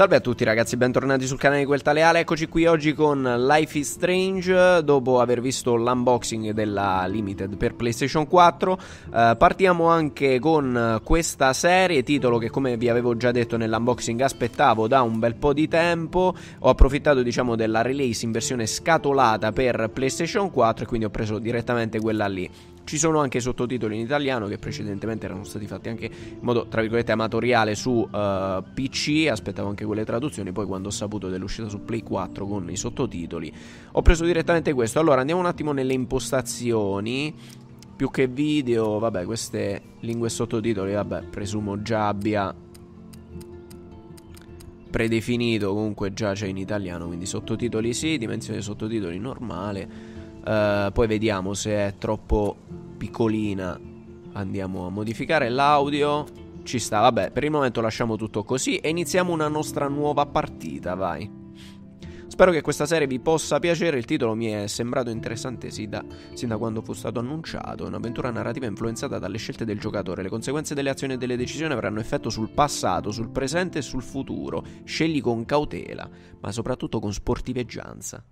Salve a tutti ragazzi, bentornati sul canale di Quel Tale Eccoci qui oggi con Life is Strange dopo aver visto l'unboxing della Limited per PlayStation 4. Eh, partiamo anche con questa serie, titolo che come vi avevo già detto nell'unboxing aspettavo da un bel po' di tempo. Ho approfittato diciamo della release in versione scatolata per PlayStation 4 e quindi ho preso direttamente quella lì. Ci sono anche sottotitoli in italiano che precedentemente erano stati fatti anche in modo, tra virgolette, amatoriale su uh, eh, PC, aspettavo anche quelle traduzioni, poi quando ho saputo dell'uscita su Play 4 con i sottotitoli ho preso direttamente questo. Allora andiamo un attimo nelle impostazioni, più che video, vabbè, queste lingue sottotitoli, vabbè, presumo già abbia predefinito, comunque già c'è in italiano, quindi sottotitoli sì, dimensione sottotitoli normale. Uh, poi vediamo se è troppo piccolina andiamo a modificare l'audio. Ci sta, vabbè, per il momento lasciamo tutto così e iniziamo una nostra nuova partita, vai. Spero che questa serie vi possa piacere, il titolo mi è sembrato interessante sin da, sin da quando fu stato annunciato, un'avventura narrativa influenzata dalle scelte del giocatore, le conseguenze delle azioni e delle decisioni avranno effetto sul passato, sul presente e sul futuro, scegli con cautela, ma soprattutto con sportiveggianza.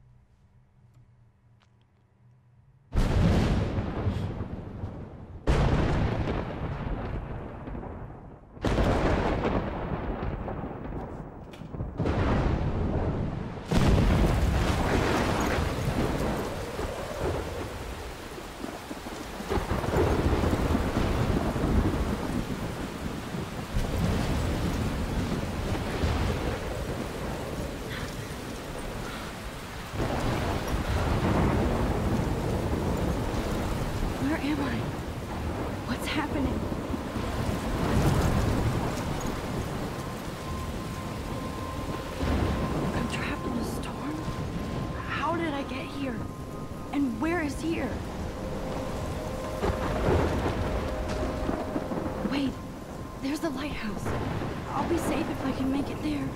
seer. Wait, there's the lighthouse. I'll be safe if I can make it there.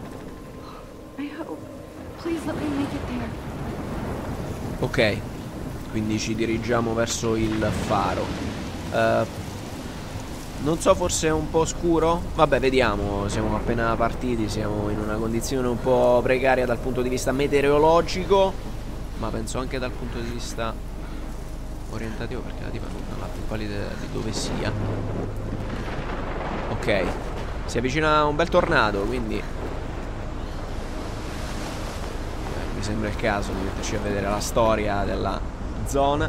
I hope. Please let me make it there. Ok, quindi ci dirigiamo verso il faro. Uh, non so, forse è un po' scuro? Vabbè, vediamo, siamo appena partiti, siamo in una condizione un po' precaria dal punto di vista meteorologico, ma penso anche dal punto di vista orientativo perché la tipa non ha più pallida di dove sia. Ok. Si avvicina un bel tornado, quindi... Eh, mi sembra il caso di metterci a vedere la storia della zona.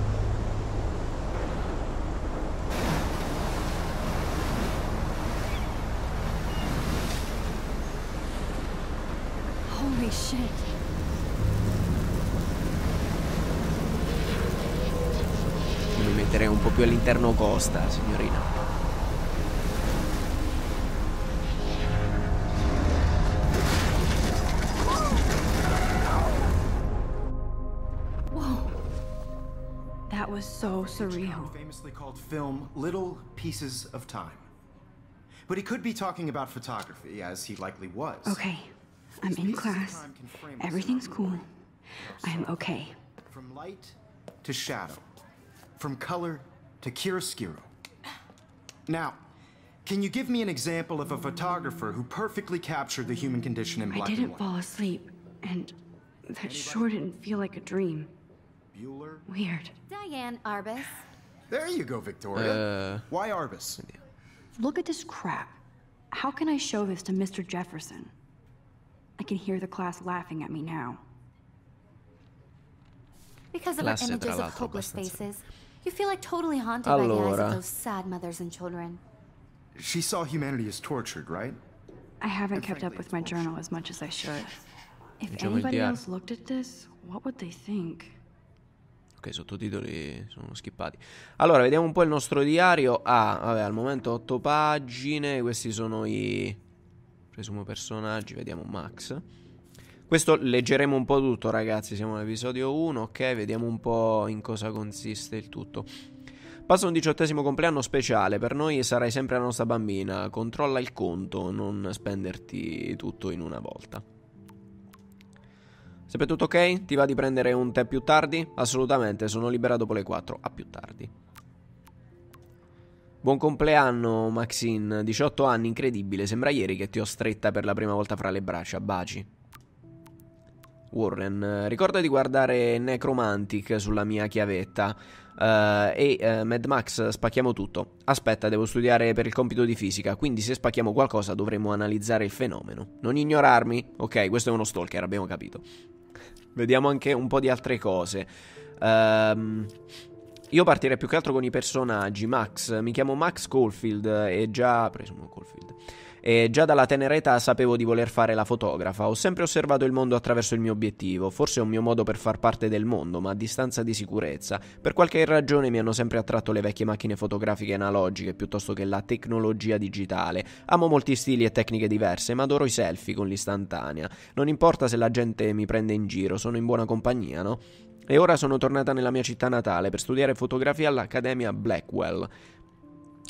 Holy shit. That metterei un po' più all'interno costa, signorina. so surreal. Famously called film Little Pieces of Time. But he could be talking about photography, as he likely was. Okay, I'm in class. Everything's cool. I'm okay. From light to shadow from color to chiaroscuro. Now, can you give me an example of a photographer who perfectly captured the human condition in black I didn't fall asleep, and that Anybody? sure didn't feel like a dream. Bueller? Weird. Diane Arbus. There you go, Victoria. Uh... Why Arbus? Look at this crap. How can I show this to Mr. Jefferson? I can hear the class laughing at me now. Because of our images of hopeless faces, You feel like totally haunted allora. by the eyes of those sad mothers and children. She saw humanity as tortured, right? I haven't and kept frankly, up with my bullshit. journal as much as I should. If anybody else looked at this, what would they think? Ok, i sottotitoli sono skippati. Allora, vediamo un po' il nostro diario. Ah, vabbè, al momento 8 pagine. Questi sono i presumo personaggi, vediamo Max. Questo leggeremo un po' tutto, ragazzi. Siamo all'episodio 1, ok? Vediamo un po' in cosa consiste il tutto. Passa un diciottesimo compleanno speciale, per noi sarai sempre la nostra bambina, controlla il conto, non spenderti tutto in una volta. Sempre tutto ok? Ti va di prendere un tè più tardi? Assolutamente, sono libera dopo le 4, a più tardi. Buon compleanno Maxine, 18 anni, incredibile, sembra ieri che ti ho stretta per la prima volta fra le braccia, baci. Warren, ricorda di guardare Necromantic sulla mia chiavetta. Uh, e uh, Mad Max spacchiamo tutto. Aspetta, devo studiare per il compito di fisica, quindi se spacchiamo qualcosa dovremo analizzare il fenomeno. Non ignorarmi? Ok, questo è uno stalker, abbiamo capito. Vediamo anche un po' di altre cose. Ehm... Uh, io partirei più che altro con i personaggi. Max, mi chiamo Max Caulfield eh, e già... Presumo Caulfield e già dalla tenera età sapevo di voler fare la fotografa, ho sempre osservato il mondo attraverso il mio obiettivo, forse è un mio modo per far parte del mondo, ma a distanza di sicurezza. Per qualche ragione mi hanno sempre attratto le vecchie macchine fotografiche analogiche piuttosto che la tecnologia digitale. Amo molti stili e tecniche diverse, ma adoro i selfie con l'istantanea. Non importa se la gente mi prende in giro, sono in buona compagnia, no? E ora sono tornata nella mia città natale per studiare fotografia all'Accademia Blackwell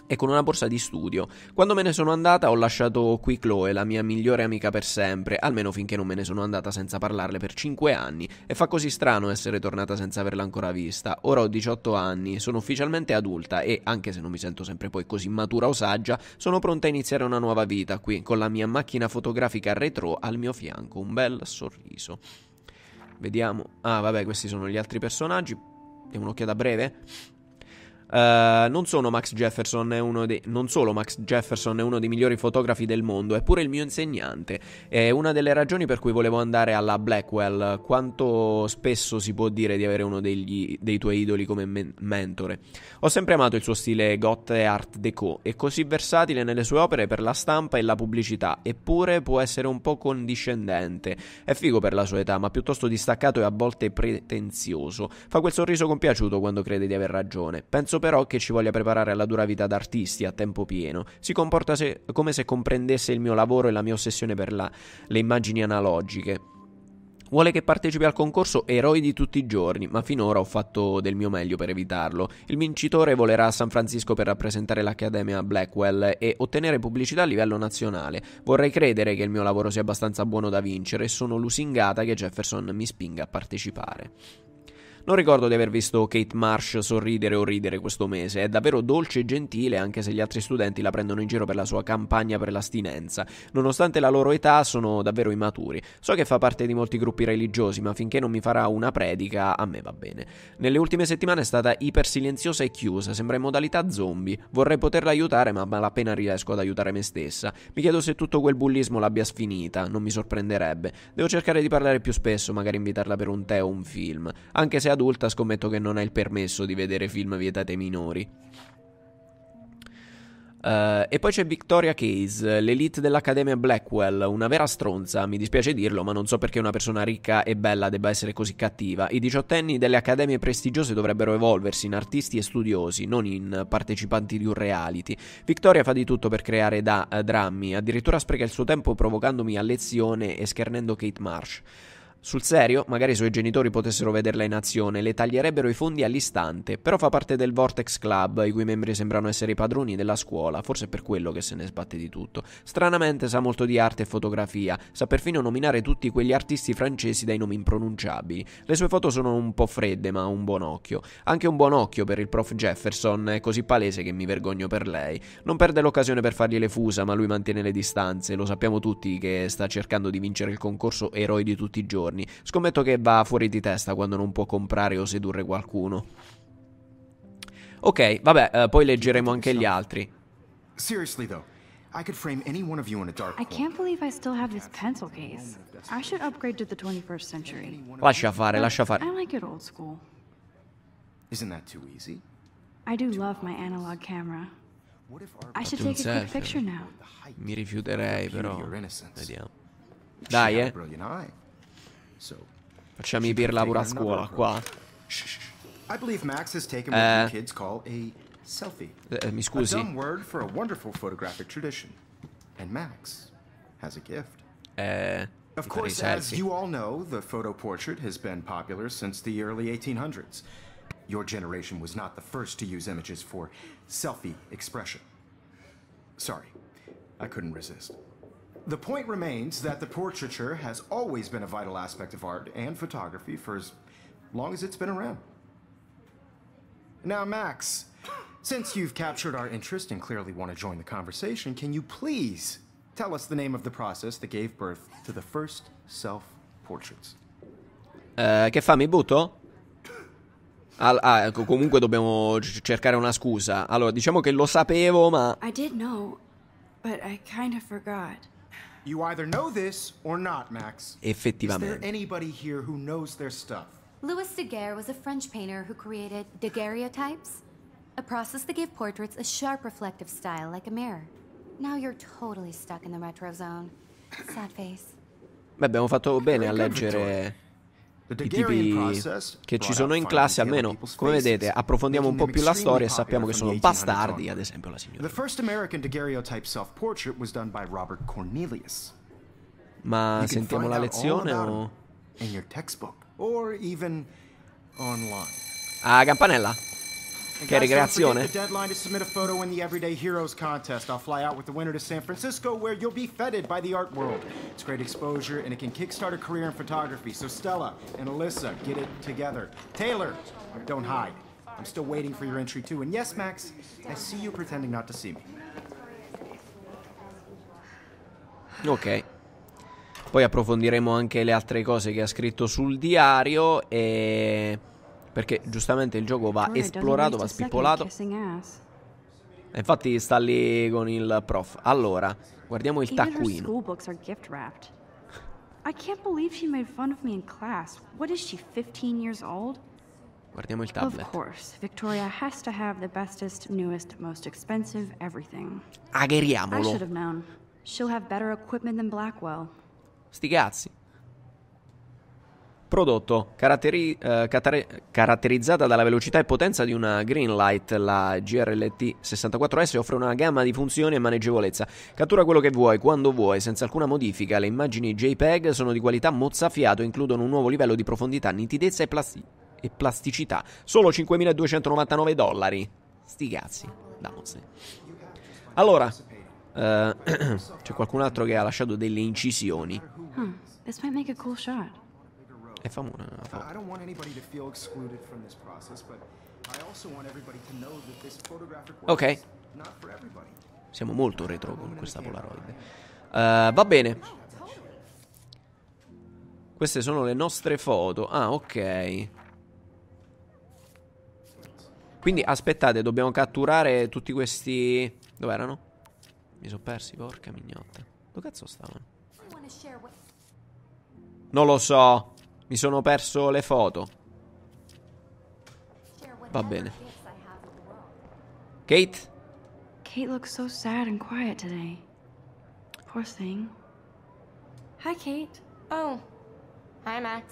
e con una borsa di studio. Quando me ne sono andata ho lasciato qui Chloe, la mia migliore amica per sempre, almeno finché non me ne sono andata senza parlarle per 5 anni, e fa così strano essere tornata senza averla ancora vista. Ora ho 18 anni, sono ufficialmente adulta e, anche se non mi sento sempre poi così matura o saggia, sono pronta a iniziare una nuova vita qui, con la mia macchina fotografica retro al mio fianco, un bel sorriso. Vediamo. Ah, vabbè, questi sono gli altri personaggi. Diamo un'occhiata breve. Uh, non, Max dei, non, solo Max Jefferson è uno dei migliori fotografi del mondo, è pure il mio insegnante. È una delle ragioni per cui volevo andare alla Blackwell. Quanto spesso si può dire di avere uno degli, dei tuoi idoli come men- mentore? Ho sempre amato il suo stile goth e art déco. È così versatile nelle sue opere per la stampa e la pubblicità, eppure può essere un po' condiscendente. È figo per la sua età, ma piuttosto distaccato e a volte pretenzioso. Fa quel sorriso compiaciuto quando crede di aver ragione. Penso però che ci voglia preparare alla dura vita d'artisti a tempo pieno. Si comporta se, come se comprendesse il mio lavoro e la mia ossessione per la, le immagini analogiche. Vuole che partecipi al concorso Eroi di tutti i giorni, ma finora ho fatto del mio meglio per evitarlo. Il vincitore volerà a San Francisco per rappresentare l'Accademia Blackwell e ottenere pubblicità a livello nazionale. Vorrei credere che il mio lavoro sia abbastanza buono da vincere e sono lusingata che Jefferson mi spinga a partecipare. Non ricordo di aver visto Kate Marsh sorridere o ridere questo mese, è davvero dolce e gentile anche se gli altri studenti la prendono in giro per la sua campagna per l'astinenza. Nonostante la loro età sono davvero immaturi. So che fa parte di molti gruppi religiosi, ma finché non mi farà una predica a me va bene. Nelle ultime settimane è stata iper silenziosa e chiusa, sembra in modalità zombie. Vorrei poterla aiutare, ma malapena riesco ad aiutare me stessa. Mi chiedo se tutto quel bullismo l'abbia sfinita, non mi sorprenderebbe. Devo cercare di parlare più spesso, magari invitarla per un tè o un film. Anche se adulta scommetto che non hai il permesso di vedere film vietati ai minori. Uh, e poi c'è Victoria Case, l'elite dell'Accademia Blackwell, una vera stronza, mi dispiace dirlo, ma non so perché una persona ricca e bella debba essere così cattiva. I diciottenni delle accademie prestigiose dovrebbero evolversi in artisti e studiosi, non in partecipanti di un reality. Victoria fa di tutto per creare da- eh, drammi, addirittura spreca il suo tempo provocandomi a lezione e schernendo Kate Marsh. Sul serio, magari i suoi genitori potessero vederla in azione, le taglierebbero i fondi all'istante, però fa parte del Vortex Club, i cui membri sembrano essere i padroni della scuola, forse è per quello che se ne sbatte di tutto. Stranamente sa molto di arte e fotografia, sa perfino nominare tutti quegli artisti francesi dai nomi impronunciabili. Le sue foto sono un po' fredde, ma un buon occhio. Anche un buon occhio per il prof Jefferson, è così palese che mi vergogno per lei. Non perde l'occasione per fargli le fusa, ma lui mantiene le distanze, lo sappiamo tutti che sta cercando di vincere il concorso eroi di tutti i giorni giorni. Scommetto che va fuori di testa quando non può comprare o sedurre qualcuno. Ok, vabbè, eh, poi leggeremo anche gli altri. Seriously though, I could frame any one of you in a dark I can't believe I still have this pencil case. I should upgrade to the 21st century. Lascia fare, oh, lascia fare. I like it old school. Isn't that too easy? I do love my analog camera. I should take a quick picture now. Mi rifiuterei però. Vediamo. Dai, eh. Facciamo i per lavoro scuola qua. I believe Max has taken what the eh. kids call a selfie. Eh, eh mi word for a wonderful photographic tradition. And Max has a gift. Eh, of course, as you all know, the photo portrait has been popular since the early 1800s. Your generation was not the first to use images for selfie expression. Sorry, I couldn't resist. The point remains that the portraiture has always been a vital aspect of art and photography for as long as it's been around. Now, Max, since you've captured our interest and clearly want to join the conversation, can you please tell us the name of the process that gave birth to the first self-portraits? Eh, che fa? Mi butto? Al- ah, comunque dobbiamo c- cercare una scusa. Allora, diciamo che lo sapevo, ma I did know, but I kind of forgot. You either know this or not, Max. Effettivamente. Is there anybody here who knows their stuff? Louis Daguerre was a French painter who created daguerreotypes, a process that gave portraits a sharp reflective style like a mirror. Now you're totally stuck in the retro zone. Sad face. Beh, abbiamo fatto bene a leggere i tipi che ci sono in classe, almeno come vedete approfondiamo un po' più la storia e sappiamo che sono bastardi, ad esempio la signora. Ma sentiamo la lezione o... Ah, campanella! Okay, guys, the deadline to submit a photo in the Everyday Heroes contest. I'll fly out with the winner to San Francisco, where you'll be feted by the art world. It's great exposure, and it can kickstart a career in photography. So Stella and Alyssa, get it together. Taylor, don't hide. I'm still waiting for your entry, too. And yes, Max, I see you pretending not to see me. Ok. Poi approfondiremo anche le altre cose che ha scritto sul diario e... Perché giustamente il gioco va esplorato, va spippolato. Infatti sta lì con il prof. Allora, guardiamo il taccuino. Guardiamo il tablet. Of Ageriamolo. Sti cazzi prodotto, caratteri- eh, catar- caratterizzata dalla velocità e potenza di una Greenlight, la GRLT 64S offre una gamma di funzioni e maneggevolezza. Cattura quello che vuoi, quando vuoi, senza alcuna modifica. Le immagini JPEG sono di qualità mozzafiato e includono un nuovo livello di profondità, nitidezza e, plasti- e plasticità. Solo 5.299 dollari. Sti cazzi, damosene. Allora, eh, c'è qualcun altro che ha lasciato delle incisioni. Huh, this might make a cool shot. E I'm on it, I don't want anybody to feel excluded from this process, but I also want everybody to know that this photographic work okay. is not for everybody. Siamo molto retro con questa Polaroid. Uh, va bene. Queste sono le nostre foto. Ah, ok. Quindi aspettate, dobbiamo catturare tutti questi... Dove erano? Mi sono persi, porca mignotta. Dove cazzo stavano? Non lo so. Mi sono perso le foto. Va bene. Kate? Kate looks so sad and quiet today. Poor thing. Hi Kate. Oh. Hi Max.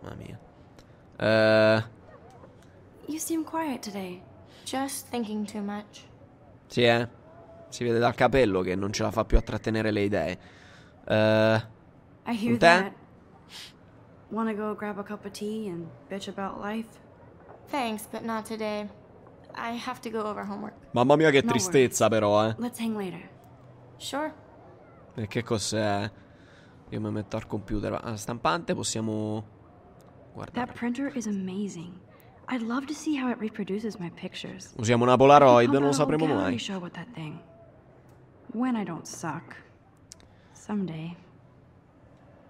Mamma mia. Uh... You seem quiet today. Just thinking too much. Sì, eh. Si vede dal capello che non ce la fa più a trattenere le idee. Uh, I hear that. Want to go grab a cup of tea and bitch about life? Thanks, but not today. I have to go over homework. Mamma mia che tristezza però, eh. Let's hang later. Sure. E che cos'è? Io mi metto al computer. Alla ah, stampante possiamo guardare. That printer is amazing. I'd love to see how it reproduces my pictures. Usiamo una Polaroid, non lo sapremo mai. Show with that thing. When I don't suck. Someday.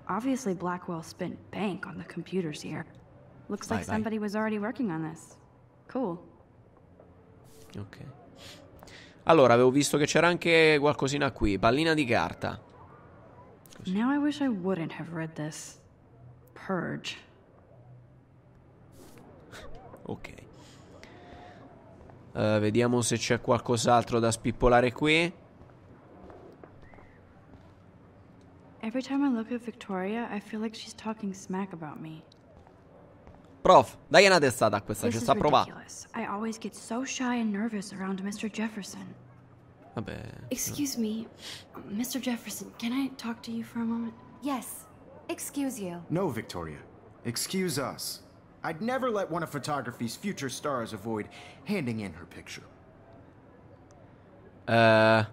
Obviously Blackwell spent bank on the computers here. Looks vai, like vai. somebody was already working on this. Cool. Ok. Allora, avevo visto che c'era anche qualcosina qui, pallina di carta. Così. Now I wish I wouldn't have read this. Purge. ok. Uh, vediamo se c'è qualcos'altro da spippolare qui. Every time I look at Victoria, I feel like she's talking smack about me. Prof, dai una testata a questa, ci sta provando. I always get so shy and nervous around Mr. Jefferson. Vabbè. Excuse me, Mr. Jefferson, can I talk to you for a moment? Yes. Excuse you. No, Victoria. Excuse us. I'd never let one of photography's future stars avoid handing in her picture. Uh,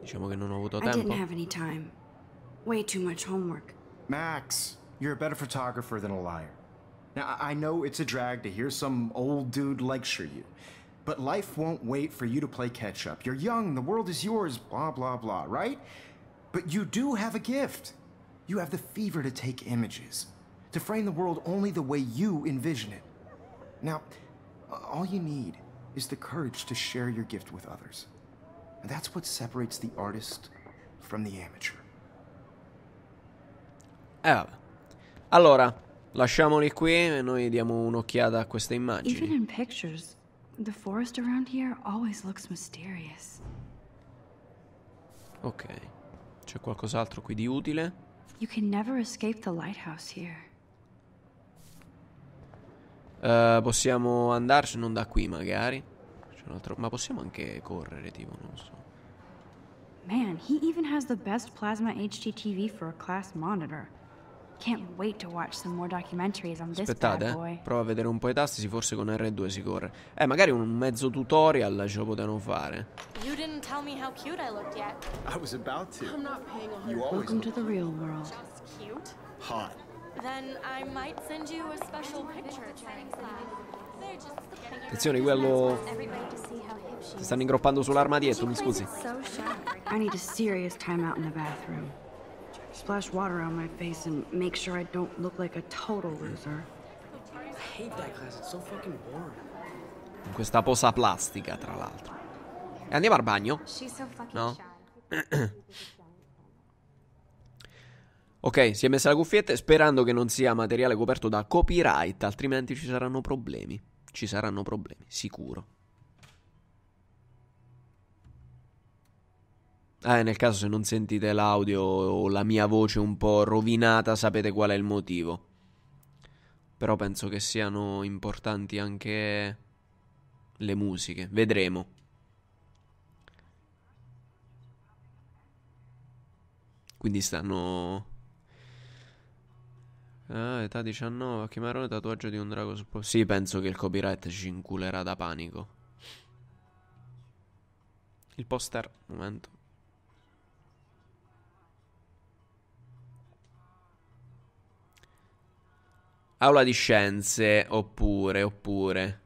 diciamo che non ho avuto tempo. I didn't have any time. Way too much homework. Max, you're a better photographer than a liar. Now, I know it's a drag to hear some old dude lecture you, but life won't wait for you to play catch up. You're young, the world is yours, blah, blah, blah, right? But you do have a gift. You have the fever to take images, to frame the world only the way you envision it. Now, all you need is the courage to share your gift with others. And that's what separates the artist from the amateur. Eh vabbè. Allora, lasciamoli qui e noi diamo un'occhiata a queste immagini. Even in pictures, the forest around here always looks mysterious. Ok. C'è qualcos'altro qui di utile? You can never escape the lighthouse here. Uh, possiamo andarci non da qui magari. Altro... Ma possiamo anche correre, tipo, non so. Man, he even has the best plasma HDTV for a class monitor. Aspettate, eh. prova a vedere un po' i tasti, forse con R2 si corre. Eh, magari un mezzo tutorial ce lo potevano fare. You didn't tell me how cute I looked yet. I was about to. I'm not paying a You always Welcome to the real world. cute. Hot. Then I might send you a special picture during class. Attenzione, quello Ti stanno ingroppando sull'armadietto, mi scusi. I need a serious time out in the bathroom splash water on my face and make sure I don't look like a total loser. I hate that class, it's so fucking boring. Con questa posa plastica, tra l'altro. E andiamo al bagno? No? ok, si è messa la cuffietta sperando che non sia materiale coperto da copyright, altrimenti ci saranno problemi. Ci saranno problemi, sicuro. Ah, nel caso se non sentite l'audio o la mia voce un po' rovinata, sapete qual è il motivo. Però penso che siano importanti anche le musiche. Vedremo. Quindi stanno... Ah, età 19, occhi marrone, tatuaggio di un drago sul Sì, penso che il copyright ci inculerà da panico. Il poster, momento. aula di scienze, oppure, oppure...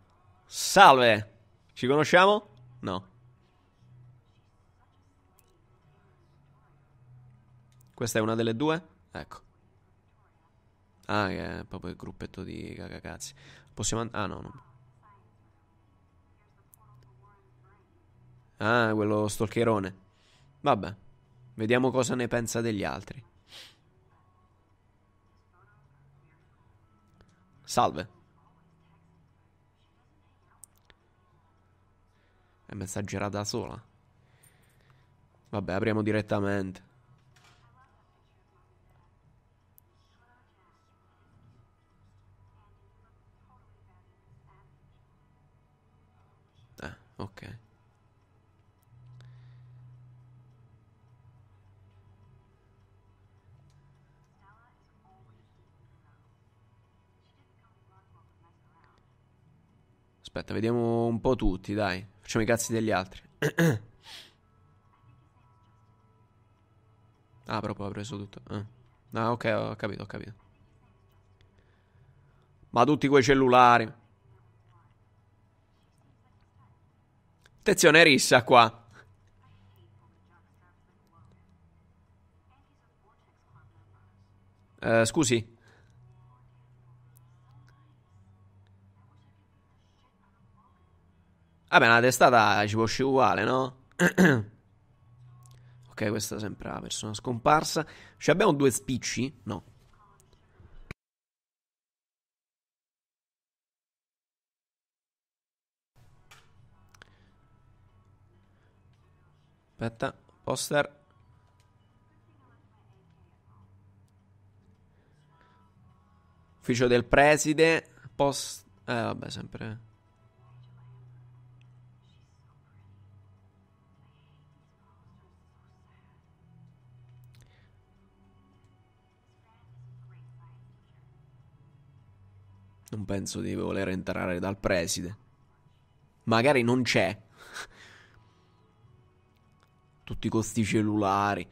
Salve! Ci conosciamo? No. Questa è una delle due? Ecco. Ah, che è proprio il gruppetto di cagacazzi. Possiamo andare... Ah, no, no. Ah, quello stalkerone. Vabbè. Vediamo cosa ne pensa degli altri. Salve. È eh, messaggera da sola. Vabbè, apriamo direttamente. aspetta, vediamo un po' tutti, dai. Facciamo i cazzi degli altri. ah, proprio poi ho preso tutto. Ah. ah, ok, ho capito, ho capito. Ma tutti quei cellulari. Attenzione, rissa qua. Uh, scusi. Vabbè, una testata ci può uscire uguale, no? ok, questa è sempre la persona scomparsa. Ci abbiamo due spicci? No. Aspetta, poster. Ufficio del preside. Post... Eh, vabbè, sempre... Non penso di voler entrare dal preside. Magari non c'è. Tutti questi cellulari.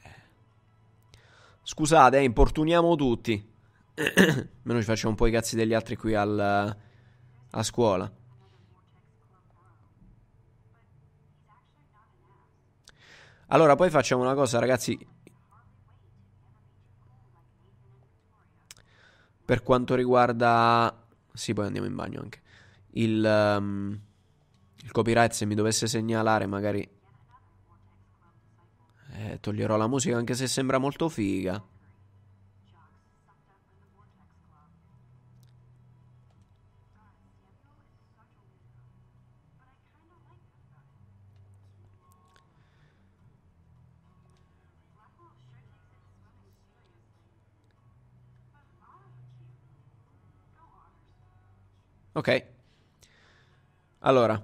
Eh. Scusate, eh, importuniamo tutti. Meno ci facciamo un po' i cazzi degli altri qui al, a scuola. Allora, poi facciamo una cosa, ragazzi. Per quanto riguarda... Sì, poi andiamo in bagno anche. Il, um, il copyright se mi dovesse segnalare magari... Eh, toglierò la musica anche se sembra molto figa. Ok. Allora.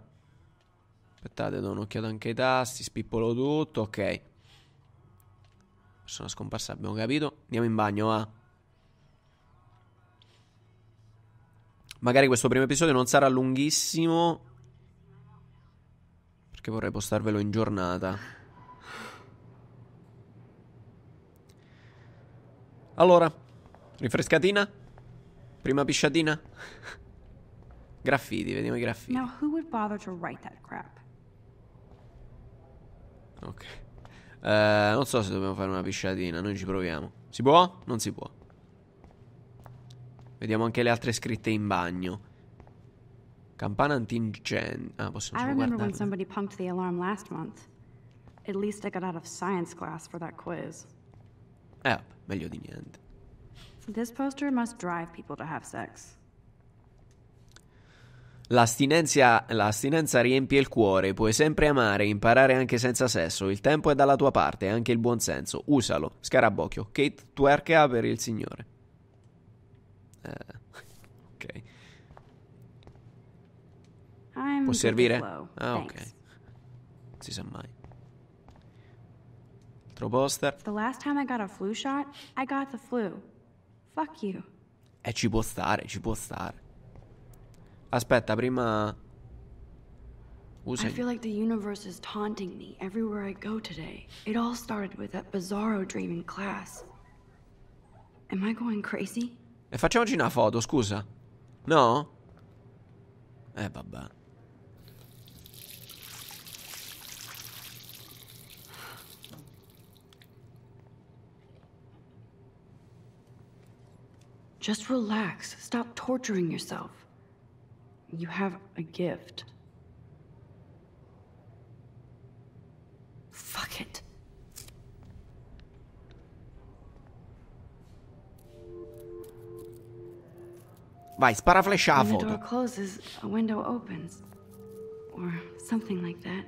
Aspettate, do un'occhiata anche ai tasti, spippolo tutto, ok. Sono scomparsa, abbiamo capito. Andiamo in bagno, va. Magari questo primo episodio non sarà lunghissimo. Perché vorrei postarvelo in giornata. Allora, rinfrescatina? Prima pisciatina? Graffiti, vediamo i graffiti. Now who would bother to write that crap? Ok. Uh, non so se dobbiamo fare una pisciatina, noi ci proviamo. Si può? Non si può. Vediamo anche le altre scritte in bagno. Campana antincendio. Ah, possiamo solo guardarle. I remember when somebody punked the alarm last month. At least I got out of science class for that quiz. Eh, meglio di niente. This poster must drive people to have sex. L'astinenza, l'astinenza riempie il cuore, puoi sempre amare, imparare anche senza sesso. Il tempo è dalla tua parte, anche il buon senso, Usalo. Scarabocchio, Kate Tuerca per il Signore. Eh, ok. I'm Può servire? Ah, Thanks. ok. Non si sa mai. Altro poster. The last time I got a flu shot, I got the flu. Fuck you. E eh, ci può stare, ci può stare. Aspetta, prima... Usa... I feel like the universe is taunting me everywhere I go today. It all started with that bizarro dream in class. Am I going crazy? E facciamoci una foto, scusa. No? Eh, vabbè. Just relax. Stop torturing yourself. You have a gift. Fuck it. Vai, spara flash a foto. When the door closes, a window opens. Or something like that.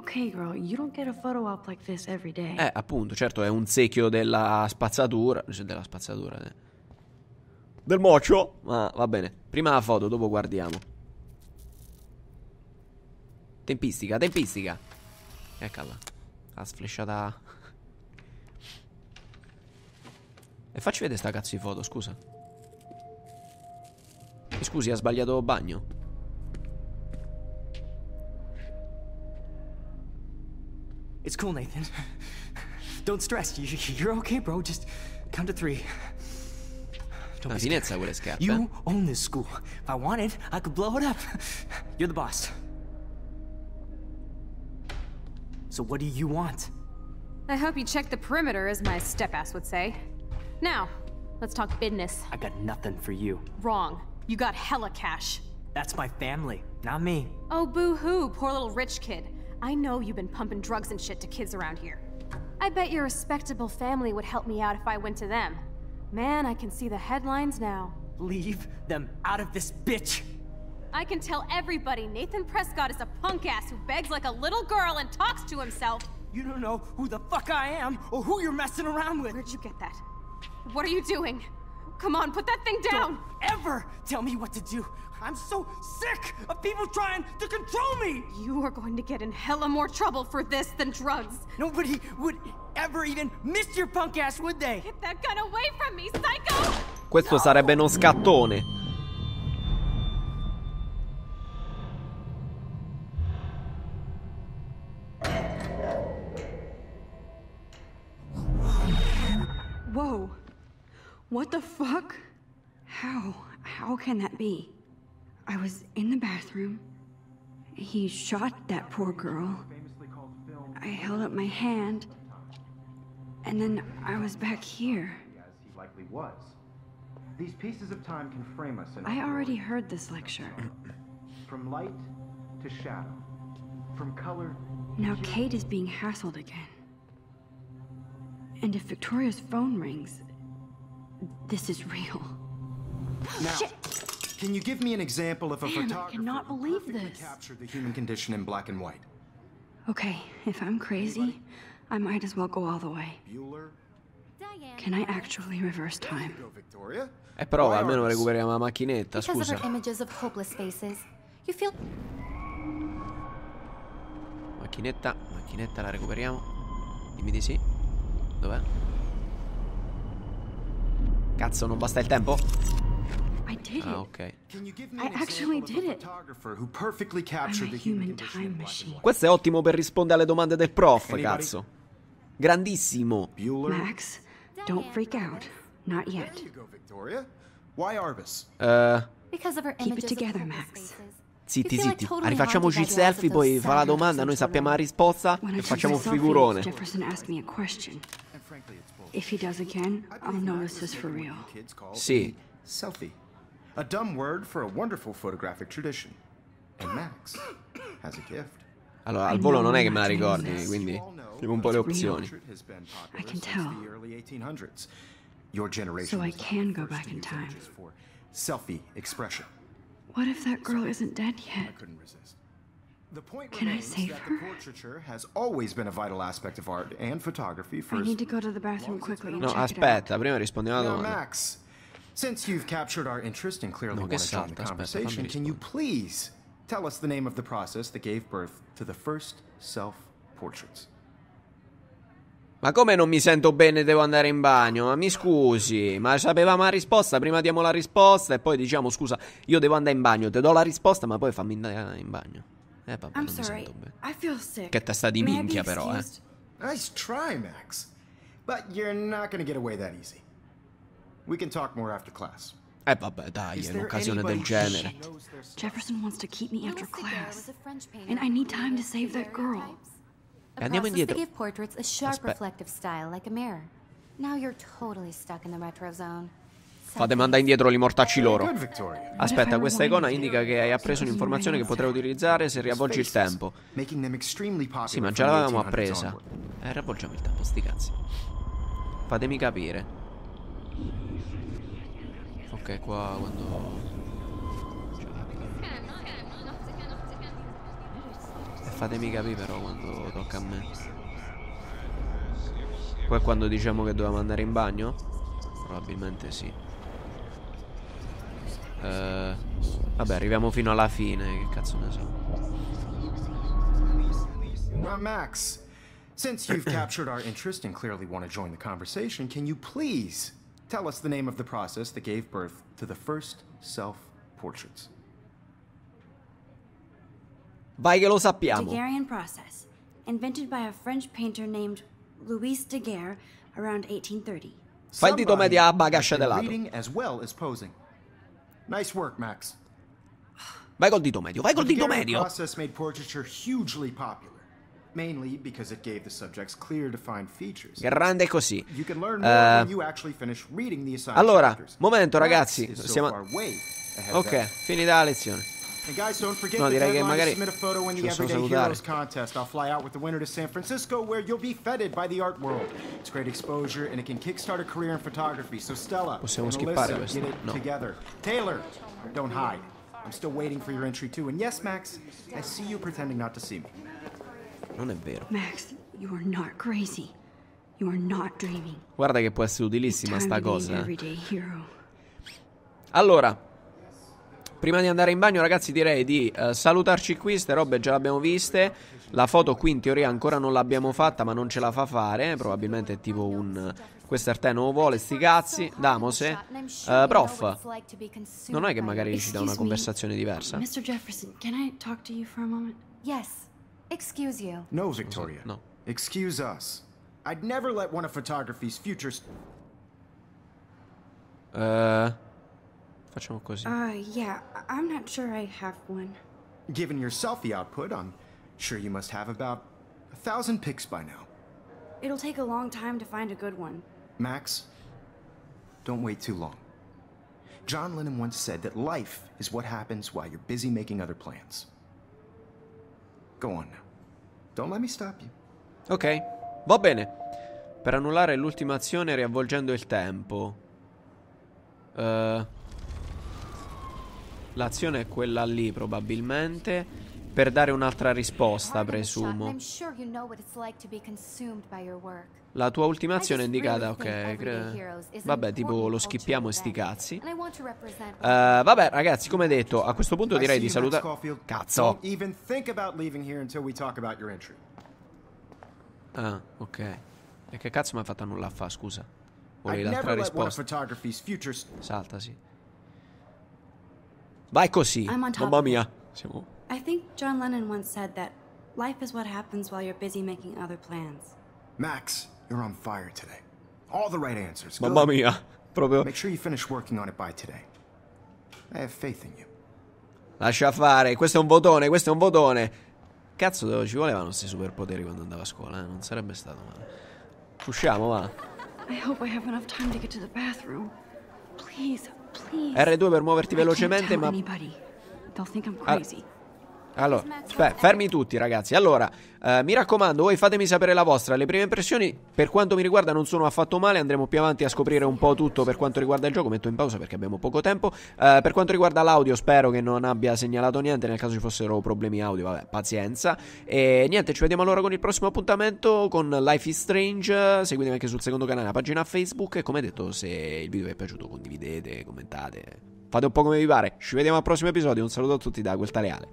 Okay, girl, you don't get a photo op like this every day. Eh, appunto, certo, è un secchio della spazzatura, della spazzatura, eh del mocio. Ma va bene. Prima la foto, dopo guardiamo. Tempistica, tempistica. Eccola. La sflesciata. E facci vedere sta cazzo di foto, scusa. E scusi, ha sbagliato bagno. It's cool, Nathan. Don't stress. You're okay, bro. Just count to three. Don't be scared. I would You own this school. If I wanted, I could blow it up. You're the boss. So what do you want? I hope you check the perimeter, as my step-ass would say. Now, let's talk business. I got nothing for you. Wrong. You got hella cash. That's my family, not me. Oh, boo-hoo, poor little rich kid. I know you've been pumping drugs and shit to kids around here. I bet your respectable family would help me out if I went to them. Man, I can see the headlines now. Leave them out of this bitch! I can tell everybody Nathan Prescott is a punk ass who begs like a little girl and talks to himself. You don't know who the fuck I am or who you're messing around with. Where'd you get that? What are you doing? Come on, put that thing down! Don't ever tell me what to do! I'm so sick of people trying to control me! You are going to get in hella more trouble for this than drugs. Nobody would ever even miss your punk ass, would they? Get that gun away from me, psycho! Questo no. sarebbe non scattone. Whoa. What the fuck? How? How can that be? I was in the bathroom. He shot that poor girl. I held up my hand. And then I was back here. As he likely was. These pieces of time can frame us I already heard this lecture. From light to shadow. From color Now Kate is being hassled again. And if Victoria's phone rings, this is real. Now. Shit. Can you give me an example of a Man, photographer I cannot believe this. captured the human condition in black and white? Okay, if I'm crazy, Anybody? I might as well go all the way. Bueller? Can I actually reverse time? Eh però almeno recuperiamo la macchinetta, scusa. Macchinetta, macchinetta la recuperiamo. Dimmi di sì. Dov'è? Cazzo, non basta il tempo? I did ah, it. Ah, ok. Questo è ottimo per rispondere alle domande del prof, Anybody? cazzo. Grandissimo. Bueller? Max, don't freak out. Not yet. There you go, Victoria. Why Arbus? Uh, eh, Because of her Keep it together, Max. Zitti, zitti. Rifacciamoci il selfie, poi fa la domanda, noi sappiamo la risposta e facciamo un figurone. Sì. Selfie. A dumb word for a wonderful photographic tradition. And Max has a gift. Allora, al volo non è che me la ricordi, quindi devo un po' le opzioni. I can tell. Your generation so I can go back in time. Selfie expression. What if that girl isn't dead yet? I couldn't resist. The point Can I save her? portraiture has always been a vital aspect of art and photography for No, aspetta, prima rispondiamo alla domanda. Max, Since you've captured our interest and clearly no, want to join the conversation, can you please tell us the name of the process that gave birth to the first self-portraits? Ma come non mi sento bene devo andare in bagno? Ma mi scusi, ma sapevamo la risposta, prima diamo la risposta e poi diciamo scusa, io devo andare in bagno, ti do la risposta ma poi fammi andare in bagno. Eh papà, non sorry. mi sento bene. Che testa di minchia però, eh. Nice try, Max. But you're not gonna get away that easy. We can talk more after class. Eh vabbè, dai, è un'occasione del genere. Jefferson wants to keep me after class. And I need time to save that girl. E andiamo indietro. Give portraits a sharp reflective style like a mirror. Now you're totally stuck in the retro zone. Fate mandare indietro gli mortacci loro. Aspetta, questa icona indica che hai appreso un'informazione che potrei utilizzare se riavvolgi il tempo. Sì, ma già l'avevamo appresa. Eh, riavvolgiamo il tempo, sti cazzi. Fatemi capire. Ok, qua quando... E cioè, fatemi capire però quando tocca a me. Qua è quando diciamo che dovevamo andare in bagno? Probabilmente sì. Uh, vabbè, arriviamo fino alla fine, che cazzo ne so. Max, since you've captured our interest and clearly want to join the conversation, can you please tell us the name of the process that gave birth to the first self-portraits. Vai che lo sappiamo. Daguerrean process, invented by a French painter named Louis Daguerre around 1830. Fa il dito medio, a bagascia Reading as well as posing. Nice work, Max. Vai col dito medio, vai col dito medio. The process made portraiture hugely popular mainly because it gave the subjects clear defined features. Grande così. Uh, allora, momento ragazzi, siamo Ok, finita la lezione. No, direi che magari the possiamo salutare. Contest. I'll fly out with the winner to San Francisco where you'll be feted by the art world. It's great exposure and it can kickstart a career in photography. So Stella, possiamo skippare questo. No. Together. Taylor, don't hide. I'm still waiting for your entry too. And yes, Max, I see you pretending not to see me. Non è vero. Max, you are not crazy. You are not dreaming. Guarda che può essere utilissima sta cosa. Eh. Allora, prima di andare in bagno, ragazzi, direi di uh, salutarci qui. Ste robe già le abbiamo viste. La foto qui in teoria ancora non l'abbiamo fatta, ma non ce la fa fare. Probabilmente è tipo un. Questo arte non lo vuole, sti cazzi. Damose. Uh, eh, prof, non è che magari ci dà una conversazione diversa? Mr. Jefferson, can I talk to you for a moment? Yes. Excuse you. No, Victoria. No. Excuse us. I'd never let one of photography's future... Uh... Facciamo così. Uh, yeah. I'm not sure I have one. Given your selfie output, I'm sure you must have about a thousand pics by now. It'll take a long time to find a good one. Max, don't wait too long. John Lennon once said that life is what happens while you're busy making other plans. Go on Don't let me stop you. Ok, va bene. Per annullare l'ultima azione riavvolgendo il tempo. Uh, l'azione è quella lì probabilmente per dare un'altra risposta, presumo. La tua ultima azione è indicata, ok. Vabbè, tipo lo schippiamo e sti cazzi. Uh, vabbè, ragazzi, come detto, a questo punto direi di salutare. Cazzo! Ah, ok. E che cazzo mi ha fatto nulla a fa, scusa? Volevi l'altra risposta. Salta, sì. Vai così, mamma mia. Diciamo. I think John Lennon once said that life is what happens while you're busy making other plans. Max, you're on fire today. All the right answers. Good. Mamma mia, uh, proprio. Make sure you finish working on it by today. I have faith in you. Lascia fare, questo è un votone, questo è un votone. Cazzo, ci volevano questi superpoteri quando andavo a scuola, eh? non sarebbe stato male. Usciamo, va. I hope I have enough time to get to the bathroom. Please, please. R2 per muoverti velocemente, ma anybody. Allora, aspetta, fermi tutti ragazzi. Allora, eh, mi raccomando, voi fatemi sapere la vostra. Le prime impressioni, per quanto mi riguarda, non sono affatto male. Andremo più avanti a scoprire un po' tutto per quanto riguarda il gioco. Metto in pausa perché abbiamo poco tempo. Eh, per quanto riguarda l'audio, spero che non abbia segnalato niente. Nel caso ci fossero problemi audio, vabbè, pazienza. E niente, ci vediamo allora con il prossimo appuntamento con Life is Strange. Seguitemi anche sul secondo canale, la pagina Facebook. E come detto, se il video vi è piaciuto, condividete, commentate. Fate un po' come vi pare. Ci vediamo al prossimo episodio. Un saluto a tutti da Quel Taleale.